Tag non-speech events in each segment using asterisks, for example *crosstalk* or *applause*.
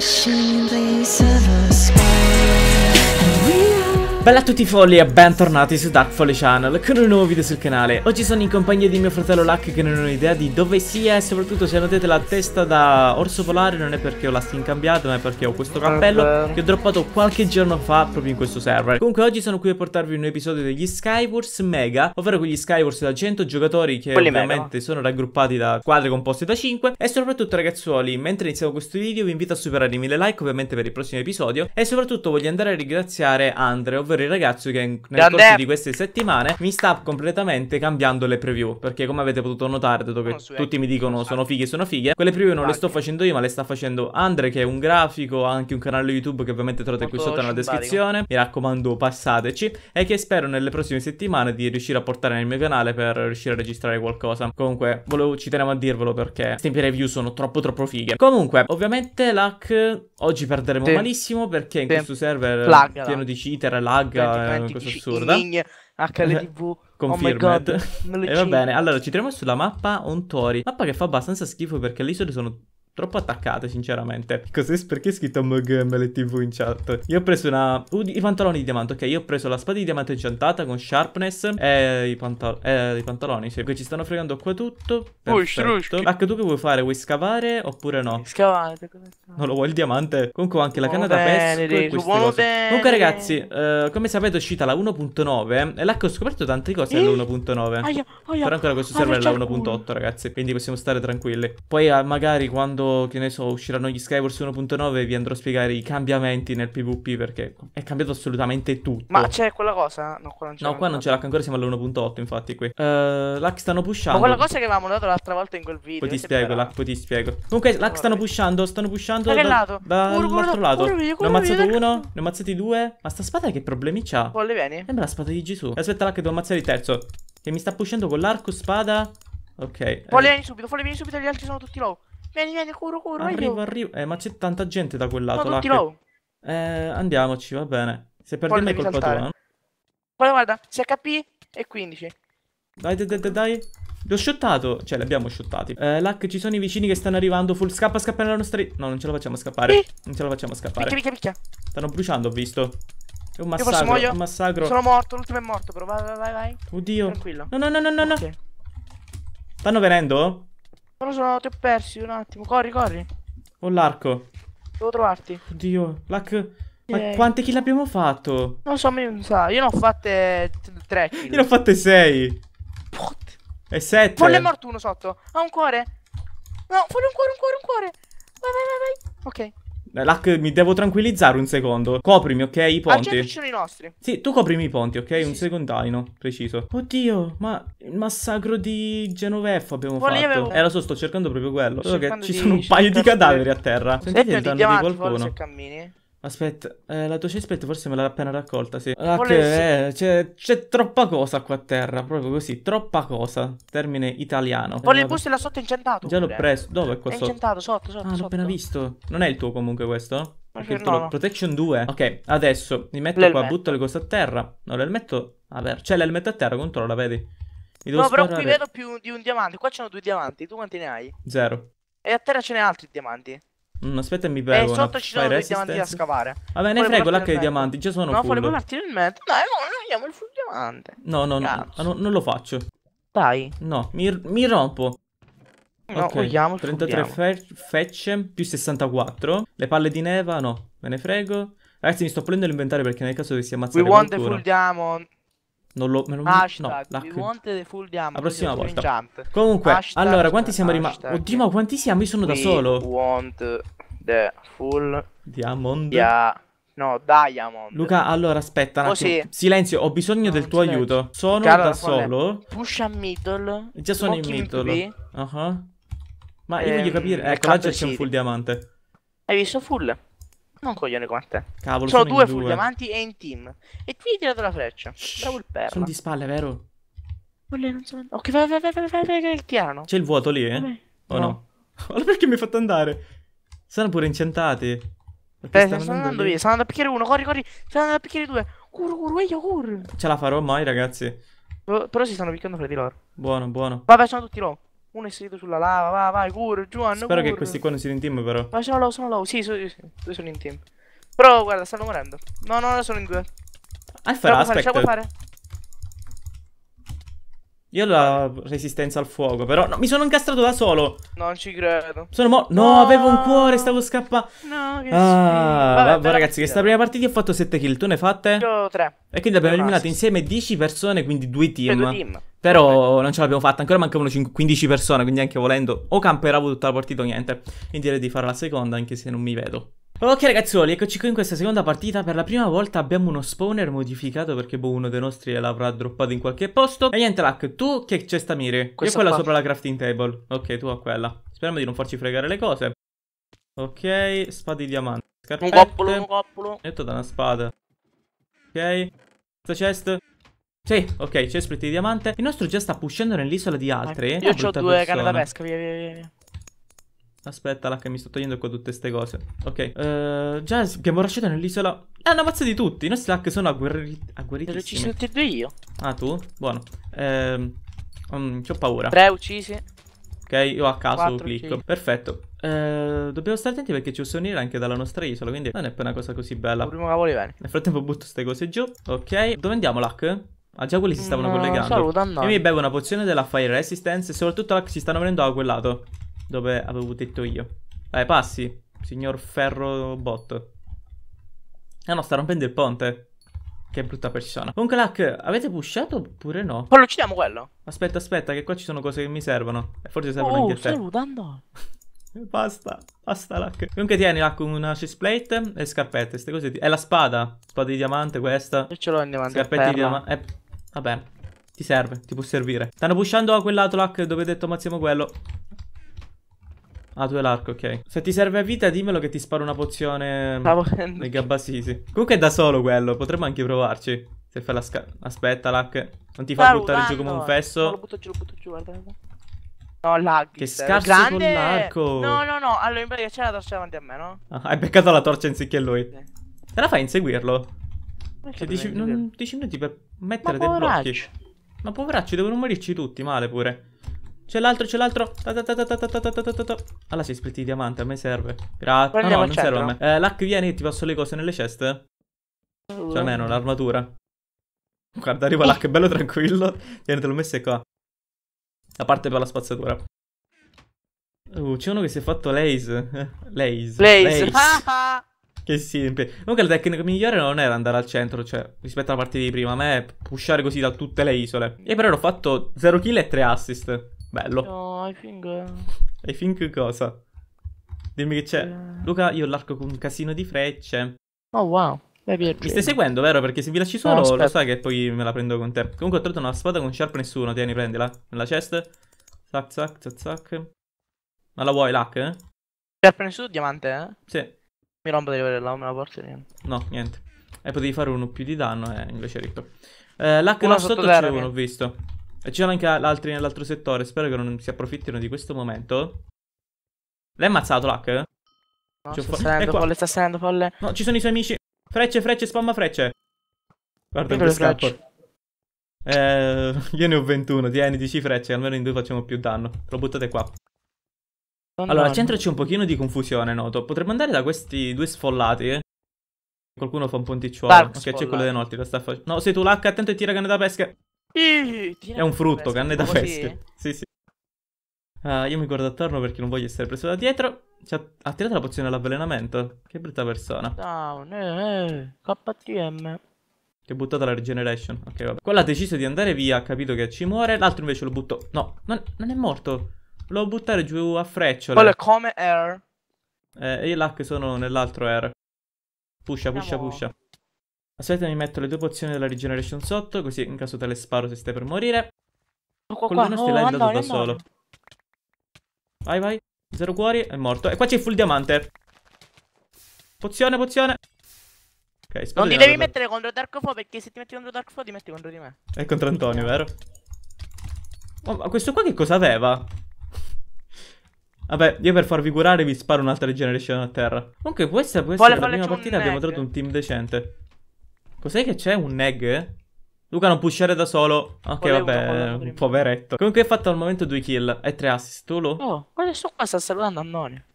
flashing blazes Bella a tutti i folli e bentornati su Dark Folly Channel con un nuovo video sul canale Oggi sono in compagnia di mio fratello Luck che non ho idea di dove sia e soprattutto se notate la testa da orso polare non è perché ho la skin cambiata ma è perché ho questo ah, cappello che ho droppato qualche giorno fa proprio in questo server Comunque oggi sono qui a portarvi un episodio degli Skywars Mega ovvero quegli Skywars da 100 giocatori che Quelli ovviamente mega. sono raggruppati da squadre composte da 5 e soprattutto ragazzuoli mentre iniziamo questo video vi invito a superare i 1000 like ovviamente per il prossimo episodio e soprattutto voglio andare a ringraziare Andre ovvero Salvatore, il ragazzo che nel Grande. corso di queste settimane mi sta completamente cambiando le preview. Perché come avete potuto notare, dato che tutti mi dicono sono fighe, sono fighe, quelle preview non le sto facendo io, ma le sta facendo Andre, che è un grafico, ha anche un canale YouTube che ovviamente trovate Molto qui sotto nella descrizione. Mi raccomando, passateci. E che spero nelle prossime settimane di riuscire a portare nel mio canale per riuscire a registrare qualcosa. Comunque, volevo, ci tenevo a dirvelo perché queste review sono troppo troppo fighe. Comunque, ovviamente, luck, oggi perderemo sì. malissimo perché in sì. questo server Plaggala. pieno di cheater, lag bug, è cosa assurda. Ign, HLTV. *laughs* Confirmed. Oh *laughs* e va bene, allora ci troviamo sulla mappa Ontori. Mappa che fa abbastanza schifo perché le isole sono troppo attaccate, sinceramente. Cos'è? Perché è scritto MGMLTV in chat? Io ho preso una... Uh, i pantaloni di diamante, ok. Io ho preso la spada di diamante incantato con sharpness e i, pantal eh, i pantaloni, sì. qui ci stanno fregando qua tutto. Perfetto. H, ah, tu che vuoi fare? Vuoi scavare oppure no? Scavate, come Non lo vuoi il diamante? Comunque anche la canna da pesco Comunque ragazzi, eh, come sapete è uscita la 1.9 e là che ho scoperto tante cose eh? della 1.9. Però ancora questo server è la 1.8 ragazzi, quindi possiamo stare tranquilli. Poi eh, magari quando che ne so, usciranno gli Skywars 1.9 vi andrò a spiegare i cambiamenti nel PvP perché è cambiato assolutamente tutto. Ma c'è quella cosa? No, qua non c'è. No, qua non c'è l'ha, ancora siamo all'1.8 infatti qui. Uh, eh, l'hack stanno pushando. Ma quella cosa che avevamo dato l'altra volta in quel video. Poi ti spiego, l'hack, poi ti spiego. Comunque, l'hack stanno pushando, stanno pushando. Da che lato? Dall'altro lato. Ne ho ammazzato uno, ne ho ammazzati due. Ma sta spada che problemi c'ha? Volle boh, vieni? Sembra la spada di Gesù. Aspetta l'hack, devo ammazzare il terzo. Che mi sta pushando con l'arco, spada... Ok. Fuori eh. subito, fuori vieni subito, gli altri sono tutti low. Vieni, vieni, curo, curo. Arrivo, io. arrivo. Eh, ma c'è tanta gente da quel lato. No, tutti che... Eh, andiamoci, va bene. Se per me è colpa saltare. tua. No? Guarda, guarda, HP e 15. Dai, dai, dai, dai. L'ho shottato. Cioè, li abbiamo shottati. Eh, Lac, ci sono i vicini che stanno arrivando. Full scappa, scappa nella nostra... No, non ce la facciamo scappare. Non ce la facciamo scappare. Picchia, picchia, picchia. Stanno bruciando, ho visto. È un massacro, è un massacro. Sono morto, l'ultimo è morto, però vai, vai, vai. Oddio. Tranquillo. No, no, no, no, no. Okay. Stanno venendo? Però sono... ti ho persi un attimo. Corri, corri. Ho l'arco. Devo trovarti. Oddio, Lac... Ma yeah. quante kill abbiamo fatto? Non so, non sa. Io ne ho fatte 3 Io ne ho fatte 6. E 7. Folle è morto uno sotto. Ha un cuore. No, folle un cuore, un cuore, un cuore. Vai, vai, vai, vai. Ok. Eh, Luck, mi devo tranquillizzare un secondo. Coprimi, ok? I ponti. Ah, ci sono i nostri. Sì, tu coprimi i ponti, ok? Sì, un sì. secondino, preciso. Oddio, ma il massacro di Genoveffa abbiamo Vuole fatto. Avevo... Eh, lo so, sto cercando proprio quello. Solo che ci sono un *laughs* paio di cadaveri a terra. Sentite il danno di qualcuno. cammini. Aspetta, eh, la tua cespetta forse me l'ha appena raccolta, sì. Ah, che, eh, c'è, c'è troppa cosa qua a terra, proprio così, troppa cosa, termine italiano. Poi il bus là sotto è Già l'ho eh. preso, dove è questo? è sotto? sotto, sotto, Ah, l'ho appena visto. Non è il tuo comunque questo? Perché il tuo no, Protection 2. Ok, adesso mi metto qua, butto le cose a terra. No, le metto. a ver, c'è cioè, l'elmetto a terra, controlla, vedi? Mi devo no, però sparare. qui vedo più di un diamante, qua c'erano due diamanti, tu quanti ne hai? Zero. E a terra ce n'è altri diamanti. Mm, aspetta e mi bevo. Eh, sotto ci sono due diamanti da scavare. Vabbè, ne frego l'acca dei diamanti, già sono no, full. partire partirmi il mezzo. Dai, no, noi andiamo il full diamante. No, no, Cazzo. Ah, no, non lo faccio. Dai. No, mi, mi rompo. No, ok, vogliamo 33 fe fecce più 64. Le palle di neva, no, me ne frego. Ragazzi, mi sto prendendo l'inventario perché nel caso dovessi ammazzare We want qualcuno. the full diamond. Non lo... Me lo hashtag, no, we want the full diamond. La prossima volta. Comunque, hashtag, allora, quanti siamo rimasti? Oddio, quanti siamo? Io sono da solo. want the full... Diamond. Yeah. No, Diamond. Luca, allora aspetta un Oh, sì. Silenzio, ho bisogno no, del tuo silenzio. aiuto. Sono Cara, da solo. Push a middle. Già sono in middle. Uh -huh. Ma ehm, io voglio ehm, capire. Ecco, là già c'è un full diamante. Hai visto full? Non coglione come te. Cavolo, sono, sono due, full davanti e in team. E qui hai tirato la freccia. Bravo il perla. Sono di spalle, vero? Quelle non sono... Ok, vai, vai, vai, vai, vai, vai, vai piano. C'è il vuoto lì, eh? Beh, o no? no? allora *laughs* perché mi hai fatto andare? Sono pure incentrati. Beh, stanno andando, via. Stanno andando a picchiare uno, corri, corri. Stanno andando a picchiare due. Cur, cur, io, cur. Ce la farò mai, ragazzi. Però si stanno picchiando fra di loro. Buono, buono. Vabbè, sono tutti loro. Uno è salito sulla lava, vai, vai, curo, Giovanni, Spero curo. che questi qua non siano in team, però. Ma sono low, sono low, sì, sono, sì, sono in team. Però, guarda, stanno morendo. No, no, no, sono in due. Alfa, ah, aspetta. Fare, fare. Io ho la resistenza al fuoco, però no, mi sono incastrato da solo. Non ci credo. Sono mo... No, no avevo un cuore, stavo scappando. No, che Ah, vabbè, vabbè ragazzi, questa prima partita ho fatto 7 kill, tu ne hai fatte? Io 3. E quindi abbiamo eliminato insieme 10 persone, quindi due team. E cioè, due team. Però okay. non ce l'abbiamo fatta, ancora mancavano 15 persone, quindi anche volendo o camperavo tutta la partita o niente. Quindi direi di fare la seconda, anche se non mi vedo. Ok ragazzuoli, eccoci qui in questa seconda partita, per la prima volta abbiamo uno spawner modificato perché boh, uno dei nostri l'avrà droppato in qualche posto E niente Lack, tu che cesta mire? Questa Io quella qua. sopra la crafting table, ok tu a quella Speriamo di non farci fregare le cose Ok, spada di diamante, scarpette Un coppolo, un coppolo Metto da una spada Ok, questa chest sì, ok, cespiti di diamante. Il nostro già sta uscendo nell'isola di altri. Ecco. Io ho due canne da pesca, via, via, via. Aspetta, là, che mi sto togliendo qua tutte queste cose. Ok, uh, eh, già abbiamo lasciato nell'isola. È una mazza di tutti. I nostri hack sono agguerri... agguerritissimi. Li ho uccisi tutti e due io. Ah, tu? Buono. Ehm, um, mm, ho paura. Tre uccisi. Ok, io a caso Quattro clicco. Uccisi. Perfetto. Eh, dobbiamo stare attenti perché ci possono venire anche dalla nostra isola, quindi non è per una cosa così bella. Primo cavolo bene. Nel frattempo butto queste cose giù. Ok, dove andiamo, Lac? Ah, già quelli si stavano no, mm, collegando. Saluta, no. E mi bevo una pozione della fire resistance. E soprattutto là, si stanno venendo da quel lato. Dove avevo detto io. Dai, passi, signor ferro bot. Ah no, sta rompendo il ponte. Che brutta persona. Comunque, Lack, avete pushato oppure no? Poi lo uccidiamo quello. Aspetta, aspetta, che qua ci sono cose che mi servono. E forse servono oh, anche a te. salutando. *laughs* basta, basta, Lack. Comunque, tieni, Lack, una chestplate e scarpette. Queste cose. È la spada. Spada di diamante, questa. Io ce l'ho in diamante. Scarpette di diamante. Eh. Va bene. ti serve, ti può servire. Stanno pushando a l'hack dove hai detto ammazziamo quello. Ah, tu hai l'arco, ok. Se ti serve a vita, dimmelo che ti sparo una pozione. Stavo Nei gabbasisi. Comunque è da solo quello, potremmo anche provarci. Se fai la scala. Aspetta, l'hack. Non ti fa buttare giù come un eh. fesso. No, lo butto giù, lo butto giù, guarda. No, lag. Che scarso grande... con l'arco. No, no, no. Allora, in pratica c'è la torcia davanti a me, no? Ah, hai beccato la torcia anziché lui. Sì. Te la fai inseguirlo? Cioè, 10, non, 10 minuti per mettere dei blocchi. Ma poveracci, devono morirci tutti, male pure. C'è l'altro, c'è l'altro. Allora si splitti i diamanti, a me serve. Grazie. No, non serve a me. Eh, Luck, vieni, ti passo le cose nelle ceste. Cioè, almeno l'armatura. Guarda, arriva Luck, bello tranquillo. Tieni, te l'ho messo qua. A parte per la spazzatura. Uh, c'è uno che si è fatto Lays. Lays. Lays che sempre. Comunque la tecnica migliore non era andare al centro, cioè, rispetto alla partita di prima, ma è pushare così da tutte le isole. Io però ho fatto 0 kill e 3 assist. Bello. No, I think... Eh. I think cosa? Dimmi che c'è. Eh. Luca, io l'arco con un casino di frecce. Oh, wow. Mi stai seguendo, vero? Perché se vi lasci solo, no, lo sai che poi me la prendo con te. Comunque ho trovato una spada con sharp nessuno, tieni, prendila. Nella chest. Zac, zac, zac, zac. Ma la vuoi, luck? Eh? Sharp nessuno, diamante, eh? Sì. Mi rompo di avere la, me la porti niente. No, niente. E potevi fare uno più di danno e eh, invece rip. Eh, là là sotto c'è uno, ho visto. E c'erano anche altri nell'altro settore. Spero che non si approfittino di questo momento. L'hai ammazzato, Lack? No, sta salendo folle, sta salendo folle. No, ci sono i suoi amici. Frecce, frecce, spamma frecce. Guarda che scappo. Eh, *laughs* io ne ho 21, tieni 10 frecce, almeno in due facciamo più danno. Lo buttate qua. Non allora, c'entraci un pochino di confusione, noto. Potremmo andare da questi due sfollati. Eh? Qualcuno fa un ponticciolo. Dark ok, c'è quello dei notti, lo sta facendo. No, sei tu l'H, attento e tira canne da pesca. Iii, È un frutto, canne da pesca. Sì, sì. Uh, io mi guardo attorno perché non voglio essere preso da dietro. Ha tirato la pozione all'avvelenamento. Che brutta persona. Down, eh, eh. KTM. Ti ho buttato la regeneration. Ok, vabbè. Quella ha deciso di andare via, ha capito che ci muore. L'altro invece lo butto. No, non, non è morto. Lo buttare giù a frecciole. Quello è come air. Eh, io l'hack sono nell'altro air. Pusha, pusha, Andiamo. pusha. Aspetta, mi metto le due pozioni della regeneration sotto, così in caso te le sparo se stai per morire. Oh, qua, Quello non oh, l'hai andato da solo. Vai, vai. Zero cuori, è morto. E qua c'è il full diamante. Pozione, pozione. Ok, Okay, non ti devi mettere contro Dark Foe perché se ti metti contro Dark Foe ti metti contro di me. È contro Antonio, vero? Oh, ma questo qua che cosa aveva? Vabbè, io per farvi curare vi sparo un'altra regeneration a terra. Comunque, questa, questa è la prima partita abbiamo trovato un team decente. Cos'è che c'è? Un egg? Luca non pushare da solo. Ok, Volevo vabbè, un poveretto. Comunque hai fatto al momento due kill e tre assist. Tu lo? Oh, adesso qua sta salutando Annone.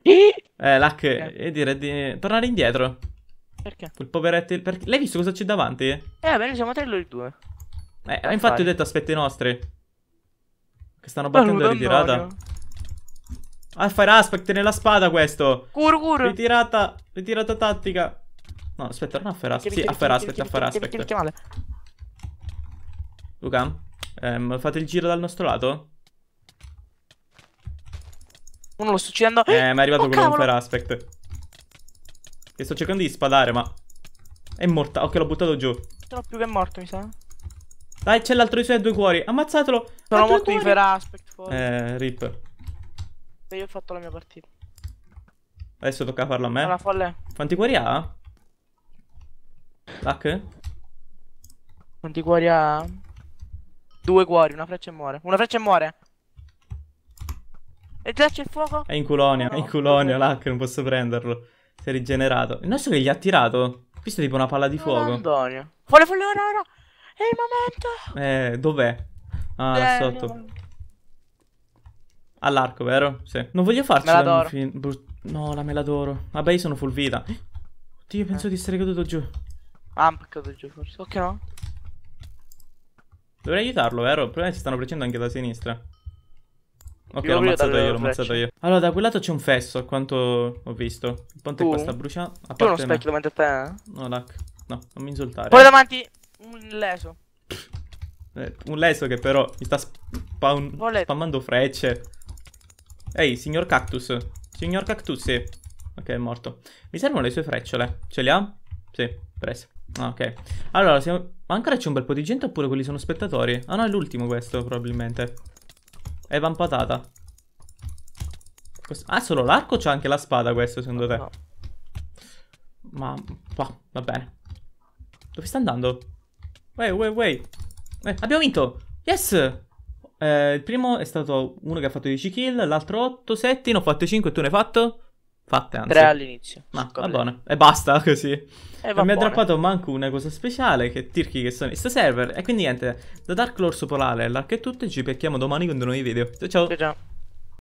*laughs* eh, Luck, okay. e eh, direi di eh, tornare indietro. Perché? Il poveretto, il... l'hai visto cosa c'è davanti? Eh, vabbè, noi siamo tre loro due. Eh, infatti ho detto aspetti nostri. Che stanno battendo la ritirata. Annoio. Alpha ah, Aspect nella spada questo. Cur, cur. Ritirata, ritirata tattica. No, aspetta, non Alpha Aspect. Sì, Alpha Aspect, Alpha Aspect. Luca, ehm, fate il giro dal nostro lato. Uno lo sto uccidendo. Eh, ma è arrivato oh, quello cavolo. con Alpha Aspect. Che sto cercando di spadare, ma... È morta. Ok, l'ho buttato giù. Sono più che morto, mi sa. Dai, c'è l'altro di suoi due cuori. Ammazzatelo. Sono morto di Fair Aspect. Eh, rip. E io ho fatto la mia partita. Adesso tocca farlo a me. Alla folle. Quanti cuori ha? Luck? Quanti cuori ha? Due cuori, una freccia e muore. Una freccia e muore. E già c'è il fuoco? È in culonia, no, è in culonia, no. Luck, non posso prenderlo. Si è rigenerato. Il nostro che gli ha tirato. Questo è tipo una palla di fuoco. Antonio. Fuori, fuori, no, no, no. È il momento. Eh, dov'è? Ah, là sotto. All'arco, vero? Sì. Non voglio farci un film. Brut... No, la mela d'oro. Vabbè, io sono full vita. Oddio, penso eh. di essere caduto giù. Ah, caduto giù forse. Ok, no. Dovrei aiutarlo, vero? Probabilmente si stanno facendo anche da sinistra. Ok, l'ho ammazzato io, l'ho ammazzato io. Allora, da quel lato c'è un fesso, a quanto ho visto. Il ponte qua sta bruciando. A tu uno specchio davanti a te, eh? No, Lac. No, non mi insultare. Poi davanti un leso. Eh, un leso che però mi sta spawn... spammando frecce. Ehi, signor Cactus. Signor Cactus, sì. Ok, è morto. Mi servono le sue frecciole. Ce le ha? Sì, prese. Ah, ok. Allora, siamo... ancora c'è un bel po' di gente oppure quelli sono spettatori? Ah no, è l'ultimo questo, probabilmente. Evan vampatata. Questo... Ah, solo l'arco c'è anche la spada questo, secondo te? No. Ma... Bah, va bene. Dove sta andando? Uè, uè, uè. Eh, abbiamo vinto! Yes! Eh, il primo è stato uno che ha fatto 10 kill, l'altro 8, 7, ne ho fatte 5 e tu ne hai fatto? Fatte anzi. 3 all'inizio. Ma va bene. E basta *laughs* così. E non mi ha droppato manco una cosa speciale che tirchi che sono... in Sto server. E quindi niente, da Dark Lord Polare, l'arco è tutto e ci becchiamo domani con dei nuovi video. Ciao ciao. ciao.